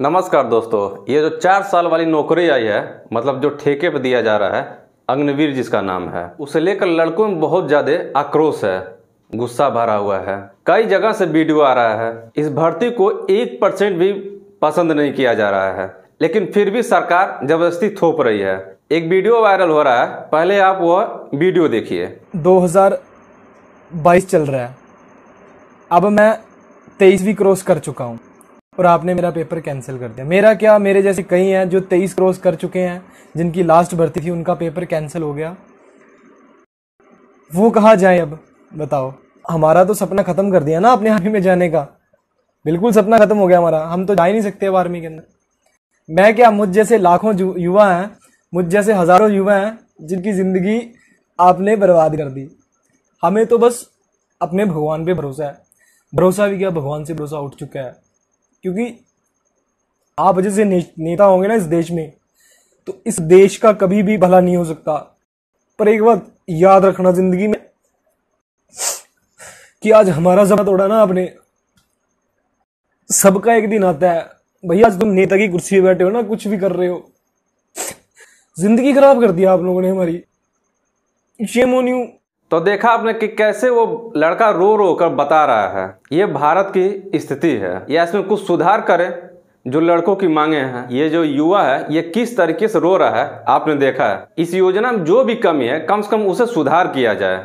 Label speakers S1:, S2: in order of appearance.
S1: नमस्कार दोस्तों ये जो चार साल वाली नौकरी आई है मतलब जो ठेके पर दिया जा रहा है अग्निवीर जिसका नाम है उसे लेकर लड़कों में बहुत ज़्यादा आक्रोश है गुस्सा भरा हुआ है कई जगह से वीडियो आ रहा है इस भर्ती को एक परसेंट भी पसंद नहीं किया जा रहा है लेकिन फिर भी सरकार जबरदस्ती थोप रही है एक वीडियो वायरल हो रहा है पहले आप वह वीडियो देखिए
S2: 2022 चल रहा है अब मैं तेईसवीं क्रॉस कर चुका हूँ और आपने मेरा पेपर कैंसिल कर दिया मेरा क्या मेरे जैसे कई हैं जो तेईस क्रॉस कर चुके हैं जिनकी लास्ट भर्ती थी उनका पेपर कैंसिल हो गया वो कहा जाए अब बताओ हमारा तो सपना ख़त्म कर दिया ना अपने आर्मी में जाने का बिल्कुल सपना ख़त्म हो गया हमारा हम तो जा ही नहीं सकते अब आर्मी के अंदर मैं क्या मुझ जैसे लाखों युवा हैं मुझ जैसे हज़ारों युवा हैं जिनकी ज़िंदगी आपने बर्बाद कर दी हमें तो बस अपने भगवान पे भरोसा है भरोसा भी क्या भगवान से भरोसा उठ चुका है क्योंकि आप जैसे ने, नेता होंगे ना इस देश में तो इस देश का कभी भी भला नहीं हो सकता पर एक बात याद रखना जिंदगी में कि आज हमारा जमा तोड़ा ना आपने सबका एक दिन आता है भैया आज तुम नेता की कुर्सी पर बैठे हो ना कुछ भी कर रहे हो जिंदगी खराब कर दिया आप लोगों ने हमारी
S1: शेम ऑन यू तो देखा आपने कि कैसे वो लड़का रो रो कर बता रहा है ये भारत की स्थिति है या इसमें कुछ सुधार करें जो लड़कों की मांगे हैं ये जो युवा है ये किस तरीके से रो रहा है आपने देखा है इस योजना में जो भी कमी है कम से कम उसे सुधार किया जाए